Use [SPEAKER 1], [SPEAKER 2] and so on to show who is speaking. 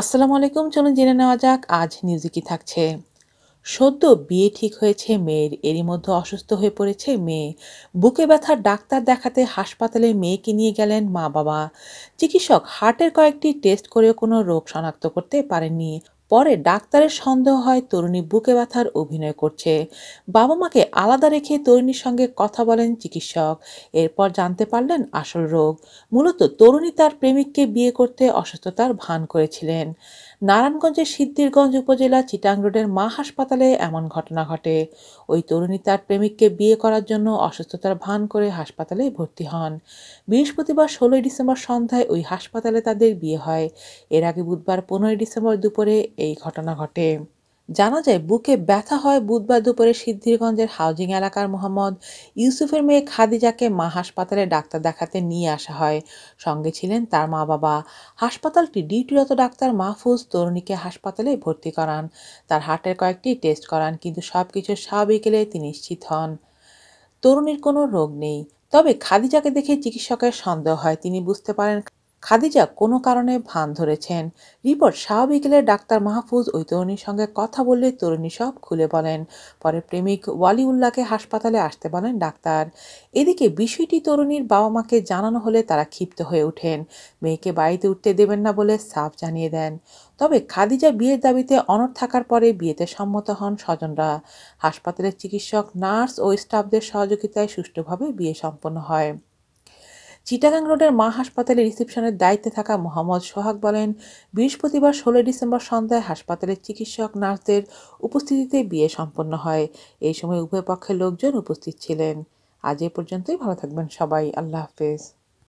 [SPEAKER 1] আসসালামু আলাইকুম চলুন জেনে নেওয়া যাক আজ নিউজে কি থাকছে সদ্য বিয়ে ঠিক হয়েছে মেয়ের এরই মধ্যে অসুস্থ হয়ে পড়েছে মেয়ে বুকে ব্যথার ডাক্তার দেখাতে হাসপাতালে মেয়েকে নিয়ে গেলেন মা বাবা চিকিৎসক হার্টের কয়েকটি টেস্ট করেও কোনো রোগ শনাক্ত করতে পারেননি পরে ডাক্তারের সন্দেহ হয় তরুণী বুকে ব্যথার অভিনয় করছে বাবা মাকে আলাদা রেখে তরুণীর সঙ্গে কথা বলেন চিকিৎসক এরপর জানতে পারলেন আসল রোগ মূলত তরুণী তার প্রেমিককে বিয়ে করতে অসুস্থতার ভান করেছিলেন নারায়ণগঞ্জের সিদ্ধিরগঞ্জ উপজেলা চিটাং রোডের মা হাসপাতালে এমন ঘটনা ঘটে ওই তরুণী তার প্রেমিককে বিয়ে করার জন্য অসুস্থতার ভান করে হাসপাতালে ভর্তি হন বৃহস্পতিবার ষোলোই ডিসেম্বর সন্ধ্যায় ওই হাসপাতালে তাদের বিয়ে হয় এর আগে বুধবার পনেরোই ডিসেম্বর দুপুরে এই ঘটনা ঘটে জানা যায় বুকে ব্যথা হয় বুধবার দুপুরে সিদ্ধিরগঞ্জের হাউজিং এলাকার মোহাম্মদ ইউসুফের মেয়ে খাদিজাকে মা হাসপাতালে ডাক্তার দেখাতে নিয়ে আসা হয় সঙ্গে ছিলেন তার মা বাবা হাসপাতালটি ডিউটিরত ডাক্তার মাহফুজ তরুণীকে হাসপাতালে ভর্তি করান তার হার্টের কয়েকটি টেস্ট করান কিন্তু সব কিছু স্বাভাবিক এলে তিনি নিশ্চিত হন তরুণীর কোনো রোগ নেই তবে খাদিজাকে দেখে চিকিৎসকের সন্দেহ হয় তিনি বুঝতে পারেন খাদিজা কোনো কারণে ভান ধরেছেন রিপোর্ট শাহ ডাক্তার মাহফুজ ওই তরুণীর সঙ্গে কথা বললে তরুণী সব খুলে বলেন পরে প্রেমিক ওয়ালিউল্লাহকে হাসপাতালে আসতে বলেন ডাক্তার এদিকে বিষয়টি তরুণীর বাবা মাকে জানানো হলে তারা ক্ষিপ্ত হয়ে ওঠেন মেয়েকে বাড়িতে উঠতে দেবেন না বলে সাফ জানিয়ে দেন তবে খাদিজা বিয়ের দাবিতে অনর থাকার পরে বিয়েতে সম্মত হন স্বজনরা হাসপাতালের চিকিৎসক নার্স ও স্টাফদের সহযোগিতায় সুষ্ঠুভাবে বিয়ে সম্পন্ন হয় চিটাগাং রোডের মা হাসপাতালে রিসেপশনের দায়িত্বে থাকা মোহাম্মদ সোহাগ বলেন বৃহস্পতিবার ষোলো ডিসেম্বর সন্ধ্যায় হাসপাতালের চিকিৎসক নার্সদের উপস্থিতিতে বিয়ে সম্পন্ন হয় এই সময় উভয় পক্ষের লোকজন উপস্থিত ছিলেন আজ এ পর্যন্তই ভালো থাকবেন সবাই আল্লাহ হাফেজ